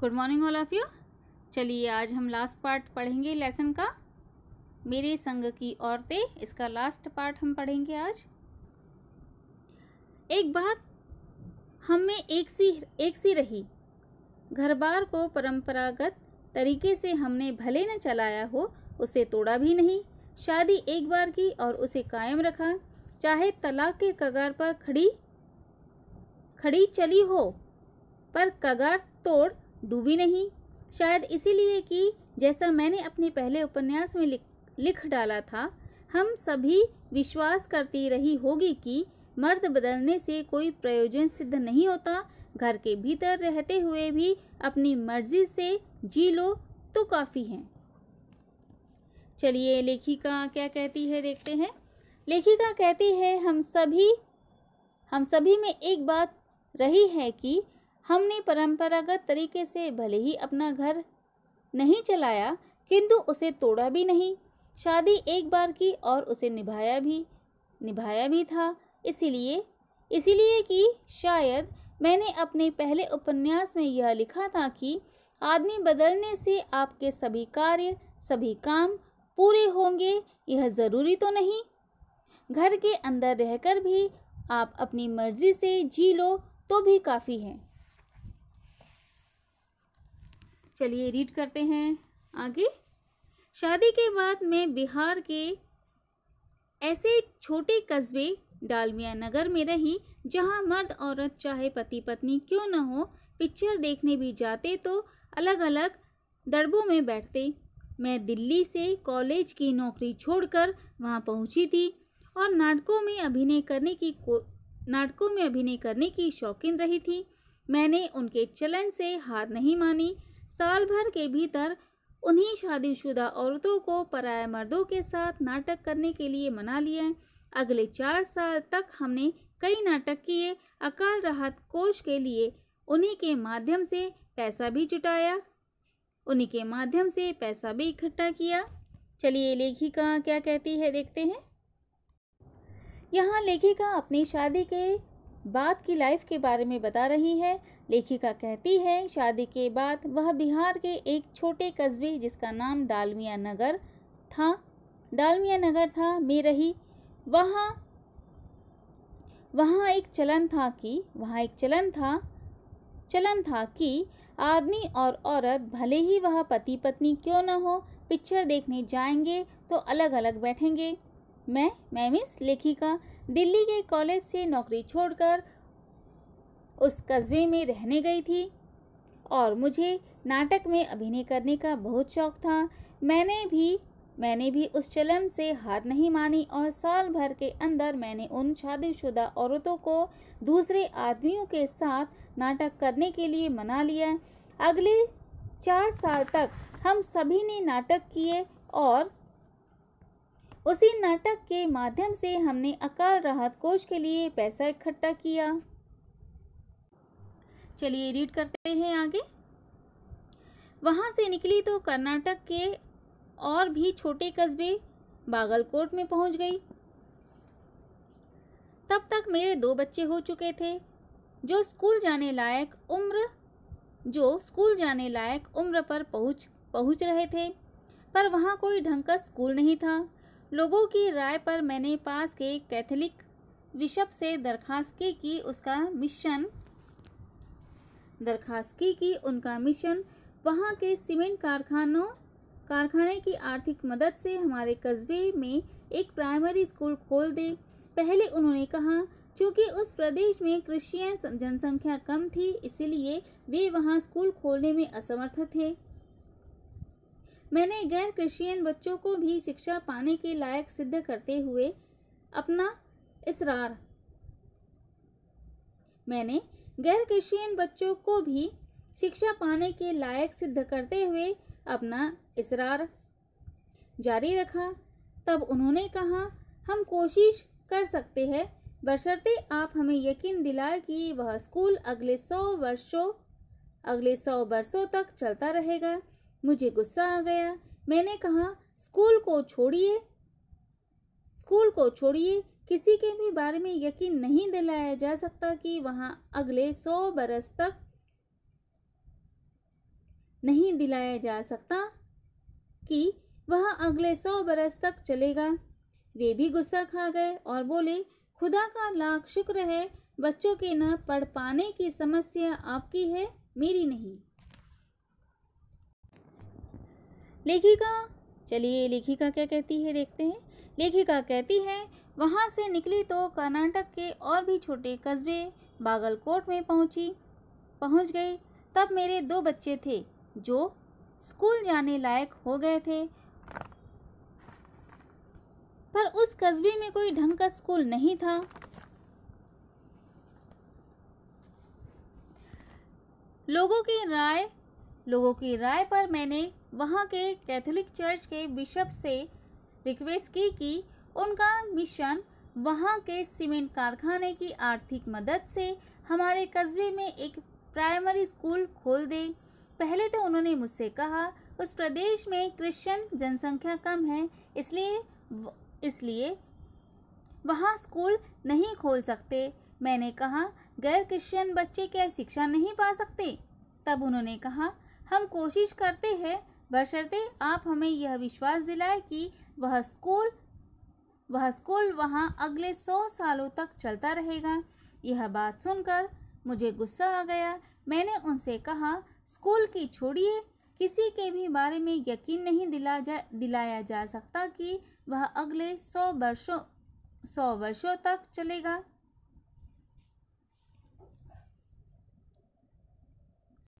good morning all of you चलिए आज हम लास्ट पार्ट पढ़ेंगे लेसन का मेरे संग की औरतें इसका लास्ट पार्ट हम पढ़ेंगे आज एक बात हम में एक सी एक सी रही घर बार को परंपरागत तरीके से हमने भले न चलाया हो उसे तोड़ा भी नहीं शादी एक बार की और उसे कायम रखा चाहे तलाक के कगार पर खड़ी खड़ी चली हो पर कगार तोड़ डूबी नहीं शायद इसीलिए कि जैसा मैंने अपने पहले उपन्यास में लिख लिख डाला था हम सभी विश्वास करती रही होगी कि मर्द बदलने से कोई प्रयोजन सिद्ध नहीं होता घर के भीतर रहते हुए भी अपनी मर्जी से जी लो तो काफ़ी है चलिए लेखिका क्या कहती है देखते हैं लेखिका कहती है हम सभी हम सभी में एक बात रही है कि हमने परंपरागत तरीके से भले ही अपना घर नहीं चलाया किंतु उसे तोड़ा भी नहीं शादी एक बार की और उसे निभाया भी निभाया भी था इसीलिए इसीलिए कि शायद मैंने अपने पहले उपन्यास में यह लिखा था कि आदमी बदलने से आपके सभी कार्य सभी काम पूरे होंगे यह ज़रूरी तो नहीं घर के अंदर रहकर भी आप अपनी मर्जी से जी लो तो भी काफ़ी है चलिए रीड करते हैं आगे शादी के बाद मैं बिहार के ऐसे छोटे कस्बे डालमिया नगर में रही जहां मर्द औरत चाहे पति पत्नी क्यों न हो पिक्चर देखने भी जाते तो अलग अलग दड़बों में बैठते मैं दिल्ली से कॉलेज की नौकरी छोड़कर वहां पहुंची थी और नाटकों में अभिनय करने की नाटकों में अभिनय करने की शौकीन रही थी मैंने उनके चलन से हार नहीं मानी साल भर के भीतर उन्हीं शादीशुदा औरतों को पराय मर्दों के साथ नाटक करने के लिए मना लिया अगले चार साल तक हमने कई नाटक किए अकाल राहत कोष के लिए उन्हीं के माध्यम से पैसा भी जुटाया उन्हीं के माध्यम से पैसा भी इकट्ठा किया चलिए लेखिका क्या कहती है देखते हैं यहाँ लेखिका अपनी शादी के बाद की लाइफ के बारे में बता रही है लेखिका कहती है शादी के बाद वह बिहार के एक छोटे कस्बे जिसका नाम डालमिया नगर था डालमिया नगर था में रही वहाँ वहाँ एक चलन था कि वहाँ एक चलन था चलन था कि आदमी और औरत भले ही वह पति पत्नी क्यों न हो पिक्चर देखने जाएंगे तो अलग अलग बैठेंगे मैं मैं मिस लेखिका दिल्ली के कॉलेज से नौकरी छोड़कर उस कस्बे में रहने गई थी और मुझे नाटक में अभिनय करने का बहुत शौक था मैंने भी मैंने भी उस चलन से हार नहीं मानी और साल भर के अंदर मैंने उन शादीशुदा औरतों को दूसरे आदमियों के साथ नाटक करने के लिए मना लिया अगले चार साल तक हम सभी ने नाटक किए और उसी नाटक के माध्यम से हमने अकाल राहत कोष के लिए पैसा इकट्ठा किया चलिए रीड करते हैं आगे वहाँ से निकली तो कर्नाटक के और भी छोटे कस्बे बागलकोट में पहुँच गई तब तक मेरे दो बच्चे हो चुके थे जो स्कूल जाने लायक उम्र जो स्कूल जाने लायक उम्र पर पहुँच पहुँच रहे थे पर वहाँ कोई ढंग का स्कूल नहीं था लोगों की राय पर मैंने पास के कैथलिक विशप से दरखास्त की कि उसका मिशन दरखास्त की कि उनका मिशन वहाँ के सीमेंट कारखानों कारखाने की आर्थिक मदद से हमारे कस्बे में एक प्राइमरी स्कूल खोल दे पहले उन्होंने कहा चूँकि उस प्रदेश में क्रिश्चियन जनसंख्या कम थी इसीलिए वे वहाँ स्कूल खोलने में असमर्थ थे मैंने गैर क्रिश्चियन बच्चों को भी शिक्षा पाने के लायक सिद्ध करते हुए अपना इसरार मैंने गैर क्रिश्चियन बच्चों को भी शिक्षा पाने के लायक सिद्ध करते हुए अपना इसरार जारी रखा तब उन्होंने कहा हम कोशिश कर सकते हैं बशर्ते आप हमें यकीन दिलाए कि वह स्कूल अगले सौ वर्षों अगले सौ वर्षों तक चलता रहेगा मुझे गुस्सा आ गया मैंने कहा स्कूल को छोड़िए स्कूल को छोड़िए किसी के भी बारे में यकीन नहीं दिलाया जा सकता कि वहाँ अगले सौ बरस तक नहीं दिलाया जा सकता कि वह अगले सौ बरस तक चलेगा वे भी गुस्सा खा गए और बोले खुदा का लाख शुक्र है बच्चों के न पढ़ पाने की समस्या आपकी है मेरी नहीं लेखिका चलिए लेखिका क्या कहती है देखते हैं लेखिका कहती है वहाँ से निकली तो कर्नाटक के और भी छोटे कस्बे बागलकोट में पहुँची पहुँच गई तब मेरे दो बच्चे थे जो स्कूल जाने लायक हो गए थे पर उस कस्बे में कोई ढंग का स्कूल नहीं था लोगों की राय लोगों की राय पर मैंने वहाँ के कैथोलिक चर्च के बिशप से रिक्वेस्ट की कि उनका मिशन वहाँ के सीमेंट कारखाने की आर्थिक मदद से हमारे कस्बे में एक प्राइमरी स्कूल खोल दें पहले तो उन्होंने मुझसे कहा उस प्रदेश में क्रिश्चियन जनसंख्या कम है इसलिए इसलिए वहाँ स्कूल नहीं खोल सकते मैंने कहा गैर क्रिश्चियन बच्चे क्या शिक्षा नहीं पा सकते तब उन्होंने कहा हम कोशिश करते हैं बशर्ते आप हमें यह विश्वास दिलाए कि वह स्कूल वह स्कूल वहाँ अगले सौ सालों तक चलता रहेगा यह बात सुनकर मुझे गुस्सा आ गया मैंने उनसे कहा स्कूल की छोड़िए किसी के भी बारे में यकीन नहीं दिला जा दिलाया जा सकता कि वह अगले सौ वर्षों सौ वर्षों तक चलेगा